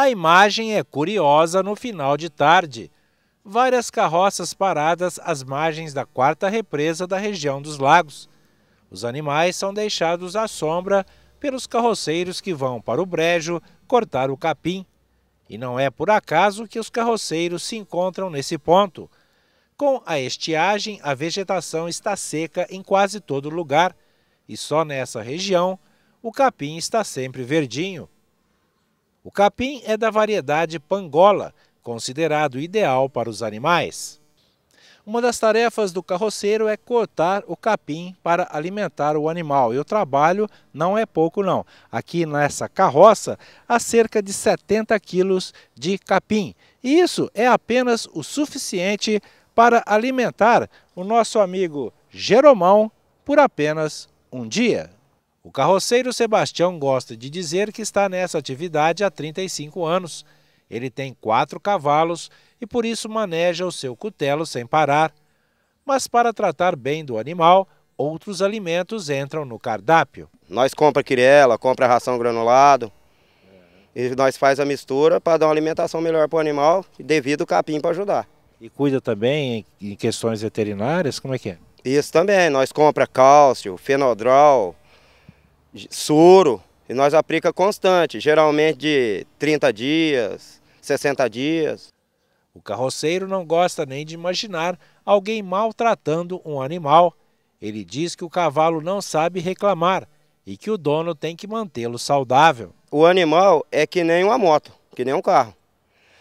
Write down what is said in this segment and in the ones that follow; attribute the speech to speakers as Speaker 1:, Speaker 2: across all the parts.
Speaker 1: A imagem é curiosa no final de tarde. Várias carroças paradas às margens da quarta represa da região dos lagos. Os animais são deixados à sombra pelos carroceiros que vão para o brejo cortar o capim. E não é por acaso que os carroceiros se encontram nesse ponto. Com a estiagem, a vegetação está seca em quase todo lugar, e só nessa região o capim está sempre verdinho. O capim é da variedade pangola, considerado ideal para os animais. Uma das tarefas do carroceiro é cortar o capim para alimentar o animal. E o trabalho não é pouco não. Aqui nessa carroça há cerca de 70 quilos de capim. E isso é apenas o suficiente para alimentar o nosso amigo Jeromão por apenas um dia. O carroceiro Sebastião gosta de dizer que está nessa atividade há 35 anos. Ele tem quatro cavalos e por isso maneja o seu cutelo sem parar. Mas para tratar bem do animal, outros alimentos entram no cardápio.
Speaker 2: Nós compra quirela, compra ração granulado e nós faz a mistura para dar uma alimentação melhor para o animal e devido capim para ajudar. E cuida também em questões veterinárias, como é que é? Isso também, nós compra cálcio, fenodral, soro, e nós aplica constante, geralmente de 30 dias, 60 dias.
Speaker 1: O carroceiro não gosta nem de imaginar alguém maltratando um animal. Ele diz que o cavalo não sabe reclamar e que o dono tem que mantê-lo saudável.
Speaker 2: O animal é que nem uma moto, que nem um carro.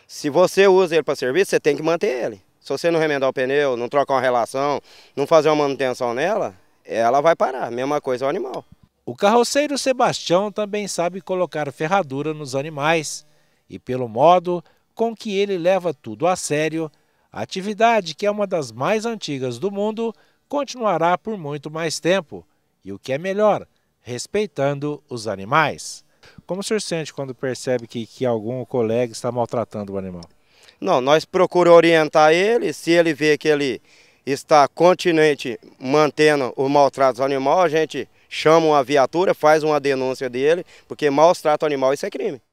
Speaker 2: Se você usa ele para serviço, você tem que manter ele. Se você não remendar o pneu, não trocar uma relação, não fazer uma manutenção nela, ela vai parar. Mesma coisa o animal. O carroceiro Sebastião também sabe colocar
Speaker 1: ferradura nos animais e, pelo modo com que ele leva tudo a sério, a atividade que é uma das mais antigas do mundo continuará por muito mais tempo e, o que é melhor, respeitando os animais. Como o senhor sente quando percebe que, que algum colega está maltratando o animal?
Speaker 2: Não, nós procuramos orientar ele, se ele vê que ele está continente mantendo o maltrato do animal, a gente chamam a viatura, faz uma denúncia dele, porque maus trato animal, isso é crime.